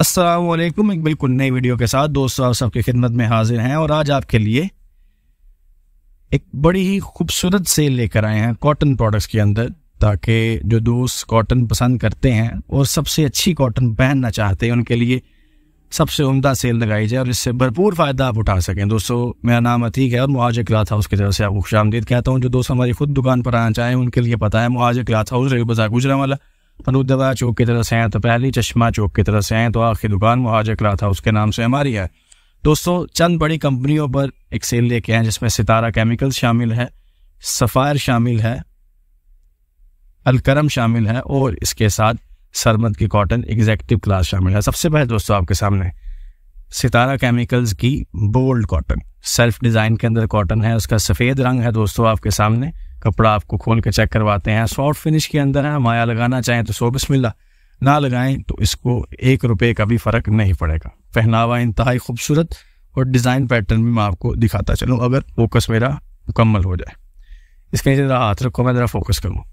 असलकुम एक बिल्कुल नई वीडियो के साथ दोस्तों आप सबकी खिदमत में हाजिर हैं और आज आपके लिए एक बड़ी ही खूबसूरत सेल लेकर आए हैं कॉटन प्रोडक्ट्स के अंदर ताकि जो दोस्त कॉटन पसंद करते हैं और सबसे अच्छी कॉटन पहनना चाहते हैं उनके लिए सबसे उमदा सेल लगाई जाए और इससे भरपूर फ़ायदा आप उठा सकें दोस्तों मेरा नाम अतीक है और मुआज क्लाथ हाउस की तरफ से आपको खुश आमदीद कहता हूँ जो दोस्त हमारी खुद दुकान पर आना चाहें उनके लिए पता है मुआज क्लाथ हाउस रही बाजार गुजरा वाला फलूदगा चौक की तरह से हैं तो पहली चश्मा चौक की तरह से हैं तो आखिरी दुकान मुहाजर रहा था उसके नाम से हमारी है दोस्तों चंद बड़ी कंपनियों पर एक सेल लेके हैं जिसमें सितारा केमिकल्स शामिल है सफ़ायर शामिल है अलकरम शामिल है और इसके साथ सरमद की कॉटन एग्जेक्टिव क्लास शामिल है सबसे पहले दोस्तों आपके सामने सितारा केमिकल्स की बोल्ड कॉटन सेल्फ डिज़ाइन के अंदर कॉटन है उसका सफ़ेद रंग है दोस्तों आपके सामने कपड़ा आपको खोल के चेक करवाते हैं सॉफ्ट फिनिश के अंदर है माया लगाना चाहें तो सो बिस्मिल्ला ना लगाएं तो इसको एक रुपये का भी फ़र्क नहीं पड़ेगा पहनावा इंतहाई खूबसूरत और डिज़ाइन पैटर्न भी मैं आपको दिखाता चलूँ अगर फोकस मेरा मुकम्मल हो जाए इसके नीचे ज़रा हाथ रखो मैं ज़रा फोकस करूँ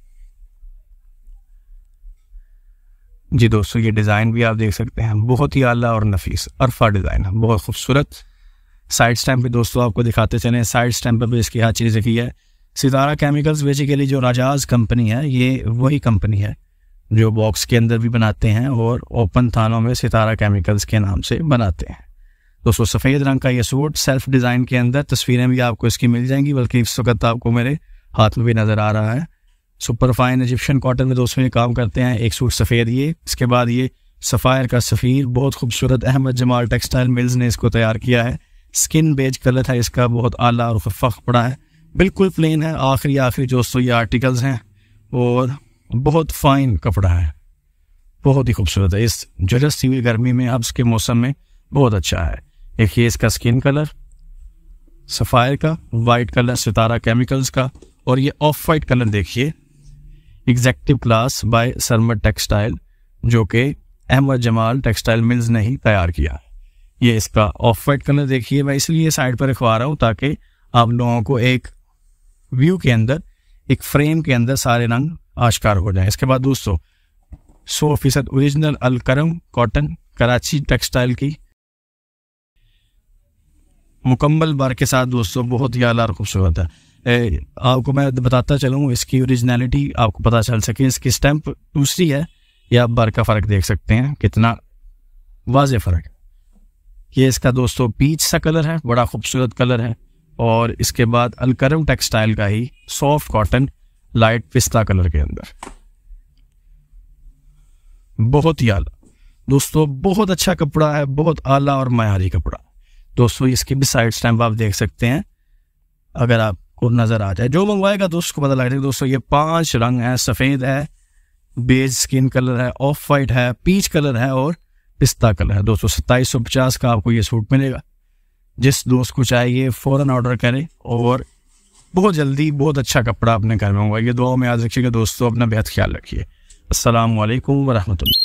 जी दोस्तों ये डिज़ाइन भी आप देख सकते हैं बहुत ही आला और नफीस अरफा डिज़ाइन है बहुत खूबसूरत साइड स्टैम्प भी दोस्तों आपको दिखाते चले साइड स्टैम्प पर भी इसकी हर चीज़ रखी है सितारा केमिकल्स बेसिकली जो राजाज कंपनी है ये वही कंपनी है जो बॉक्स के अंदर भी बनाते हैं और ओपन थानों में सितारा केमिकल्स के नाम से बनाते हैं दोस्तों सफ़ेद रंग का ये सूट सेल्फ डिज़ाइन के अंदर तस्वीरें भी आपको इसकी मिल जाएंगी बल्कि इस वक्त आपको मेरे हाथ में भी नज़र आ रहा है सुपर फाइन इजिप्शन कॉटन में दोस्तों ये काम करते हैं एक सूट सफ़ेद ये इसके बाद ये सफ़ायर का सफ़ीर बहुत खूबसूरत अहमद जमाल टेक्सटाइल मिल्स ने इसको तैयार किया है स्किन बेज कलर था इसका बहुत आला और फख पड़ा है बिल्कुल प्लेन है आखिरी आखिरी जो सो ये आर्टिकल्स हैं और बहुत फाइन कपड़ा है बहुत ही खूबसूरत है इस झुलसती हुई गर्मी में अब इसके मौसम में बहुत अच्छा है एक ये इसका स्किन कलर सफ़ायर का वाइट कलर सितारा केमिकल्स का और ये ऑफ वाइट कलर देखिए एग्जैक्टिव क्लास बाय सरमर टेक्सटाइल जो कि अहमद जमाल टेक्सटाइल मिल्स ने ही तैयार किया है ये इसका ऑफ वाइट कलर देखिए मैं इसलिए साइड पर रखवा रहा हूँ ताकि आप लोगों को एक व्यू के अंदर एक फ्रेम के अंदर सारे रंग आश्कार हो जाए इसके बाद दोस्तों सौ फीसद original Alkaram cotton Karachi textile की मुकम्मल बार के साथ दोस्तों बहुत ही आला और खूबसूरत है ए, आपको मैं बताता चलूँ इसकी ओरिजिनलिटी आपको पता चल सके इसकी स्टैंप दूसरी है या आप बार का फ़र्क देख सकते हैं कितना वाज फ़र्क ये इसका दोस्तों पीच सा कलर है बड़ा खूबसूरत कलर है और इसके बाद अलकरम टेक्सटाइल का ही सॉफ्ट कॉटन लाइट पिस्ता कलर के अंदर बहुत ही आला दोस्तों बहुत अच्छा कपड़ा है बहुत आला और मयारी कपड़ा दोस्तों इसके भी साइड स्टैम्प आप देख सकते हैं अगर आपको नज़र आ जाए जो मंगवाएगा दोस्त तो को पता लग जाएगा दोस्तों ये पांच रंग है सफ़ेद है बेज स्किन कलर है ऑफ वाइट है पीच कलर है और पिस्ता कलर है दोस्तों सत्ताईस सौ पचास का आपको ये सूट मिलेगा जिस दोस्त को चाहिए फ़ौर ऑर्डर करें और बहुत जल्दी बहुत अच्छा कपड़ा अपने घर में होगा ये दुआ में याद रखिएगा दोस्तों अपना बेहद ख्याल रखिए असल वरहमल